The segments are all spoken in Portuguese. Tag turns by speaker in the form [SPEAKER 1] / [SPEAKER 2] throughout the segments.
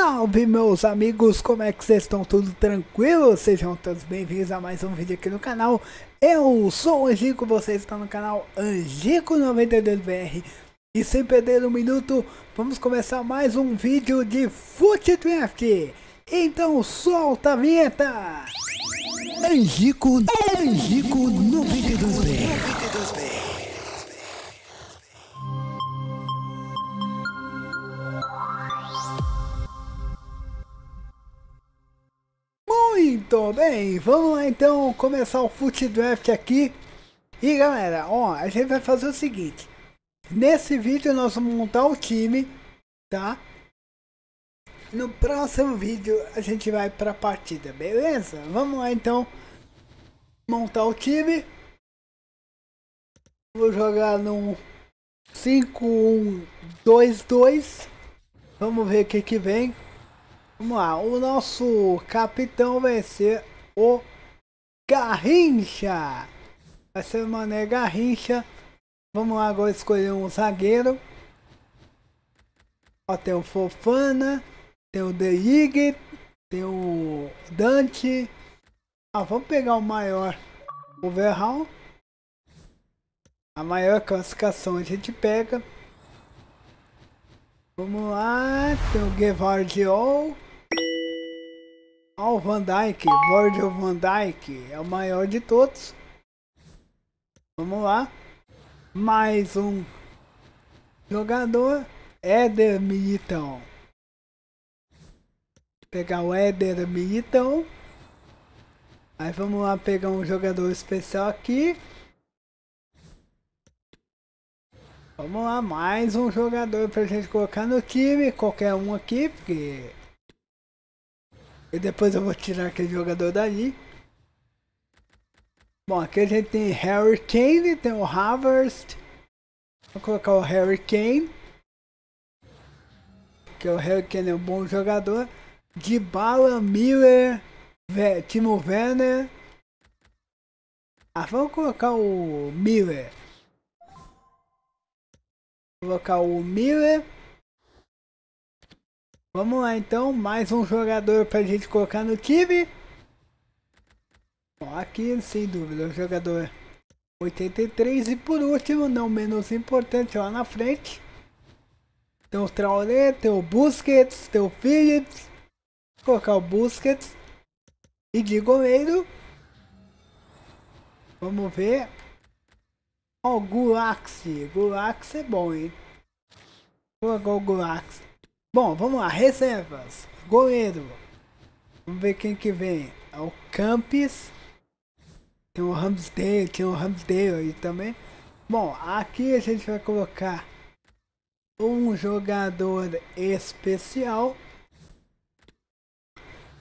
[SPEAKER 1] Salve meus amigos, como é que vocês estão? Tudo tranquilo? Sejam todos bem-vindos a mais um vídeo aqui no canal. Eu sou o Angico, você está no canal Angico92BR. E sem perder um minuto, vamos começar mais um vídeo de Foot Então solta a vinheta! Angico, Angico92BR Muito bem, vamos lá então começar o Foot Draft aqui. E galera, ó, a gente vai fazer o seguinte. Nesse vídeo nós vamos montar o time, tá? No próximo vídeo a gente vai pra partida, beleza? Vamos lá então montar o time. Vou jogar no 5-1-2-2. Vamos ver o que que vem. Vamos lá, o nosso capitão vai ser o Garrincha. Vai ser o Mané Garrincha. Vamos lá agora escolher um zagueiro. Ó, tem o Fofana, tem o The League, tem o Dante. Ah, vamos pegar o maior. O Verral. A maior classificação a gente pega. Vamos lá, tem o Guevardiola. Olha o Van Dyke, Virgil Van Dyke, é o maior de todos. Vamos lá. Mais um jogador, Éder Militão. Pegar o Éder Militão. Aí vamos lá pegar um jogador especial aqui. Vamos lá, mais um jogador pra gente colocar no time. Qualquer um aqui, porque e depois eu vou tirar aquele jogador dali. Bom, aqui a gente tem Harry Kane, tem o Harvest Vou colocar o Harry Kane. Que o Harry Kane é um bom jogador. de Bala Miller, Timo Werner. Ah, vamos colocar o Miller. Vou colocar o Miller. Vamos lá então, mais um jogador pra gente colocar no time. aqui sem dúvida, o jogador 83 e por último, não menos importante lá na frente. Tem o Traoré, tem o Busquets, tem o Phillips. Vou colocar o Busquets. E de goleiro. Vamos ver. Ó, o Gulaxi. Gulaxi é bom, hein? Vou colocar o Gulaxi. Bom, vamos lá. Reservas. Goleiro. Vamos ver quem que vem. É o Campes. Tem o Ramsdale, tem o Ramsdale aí também. Bom, aqui a gente vai colocar um jogador especial.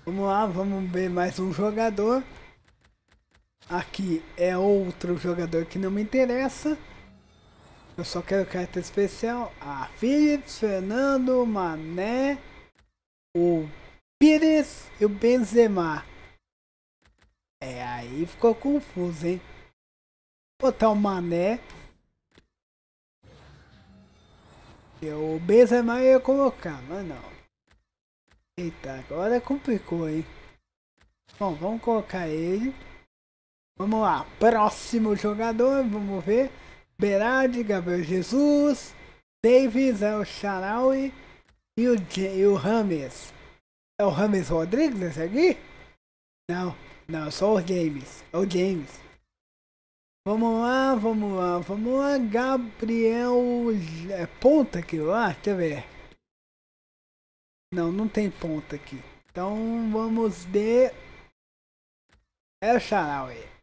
[SPEAKER 1] Vamos lá, vamos ver mais um jogador. Aqui é outro jogador que não me interessa. Eu só quero carta especial. A Philips, Fernando, Mané, o Pires e o Benzema. É, aí ficou confuso, hein? Botar o Mané. E o Benzema ia colocar, mas não. Eita, agora complicou, hein? Bom, vamos colocar ele. Vamos lá, próximo jogador, vamos ver. Berardi, Gabriel Jesus, Davis, El Sharawi e o, e o James É o James Rodrigues esse aqui? Não, não, é só o James. É o James. Vamos lá, vamos lá, vamos lá. Gabriel. É ponta aqui lá? Deixa eu ver. Não, não tem ponta aqui. Então vamos de. É o Sharawi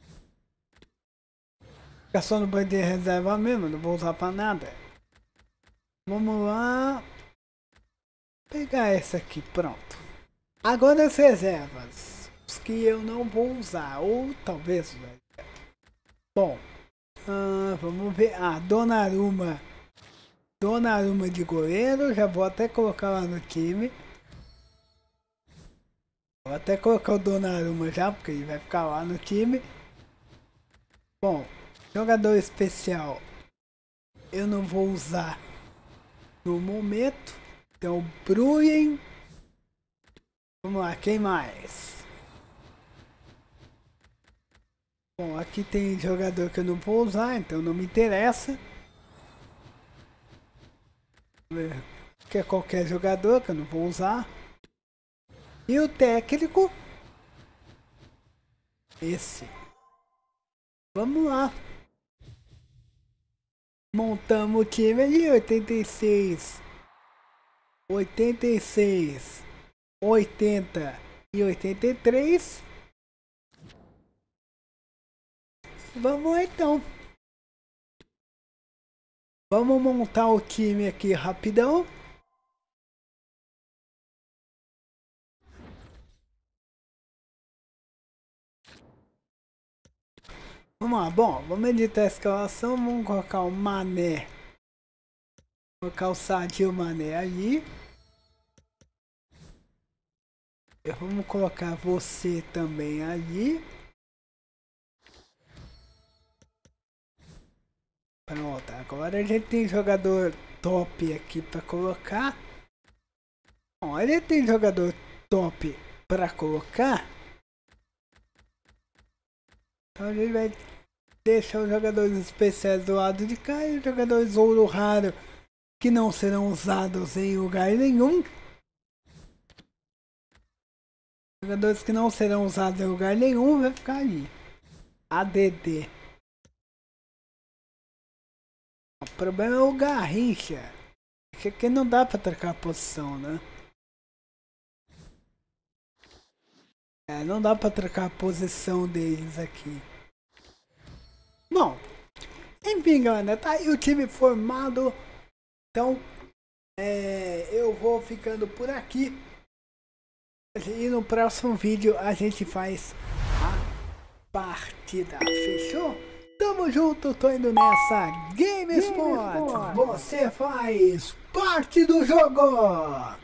[SPEAKER 1] só no banco de reserva mesmo, não vou usar pra nada. Vamos lá. Pegar essa aqui, pronto. Agora as reservas. Os que eu não vou usar, ou talvez... Bom, ah, vamos ver. Ah, Donnarumma. Donnarumma de goleiro, já vou até colocar lá no time. Vou até colocar o Donnarumma já, porque ele vai ficar lá no time. Bom, Jogador especial. Eu não vou usar no momento. Então, Bruin. Vamos lá, quem mais? Bom, aqui tem jogador que eu não vou usar, então não me interessa. Que é qualquer jogador que eu não vou usar. E o técnico. Esse. Vamos lá. Montamos o time de 86, 86, 80 e 83. Vamos então. Vamos montar o time aqui rapidão. Vamos lá, bom, vamos editar a escalação, vamos colocar o Mané. Vou colocar o Sadio Mané ali. Vamos colocar você também ali. Pronto, agora a gente tem jogador top aqui para colocar. Bom, ele tem jogador top para colocar. Então a gente vai Deixa os jogadores especiais do lado de cá e os jogadores ouro raro que não serão usados em lugar nenhum. Jogadores que não serão usados em lugar nenhum vai ficar ali. ADD. O problema é o Garrincha. Que aqui não dá pra trocar a posição, né? É, não dá pra trocar a posição deles aqui. Bom, enfim, galera, tá aí o time formado. Então, é, eu vou ficando por aqui. E no próximo vídeo a gente faz a partida. Fechou? Tamo junto, tô indo nessa GameSpot. Game Você faz parte do jogo!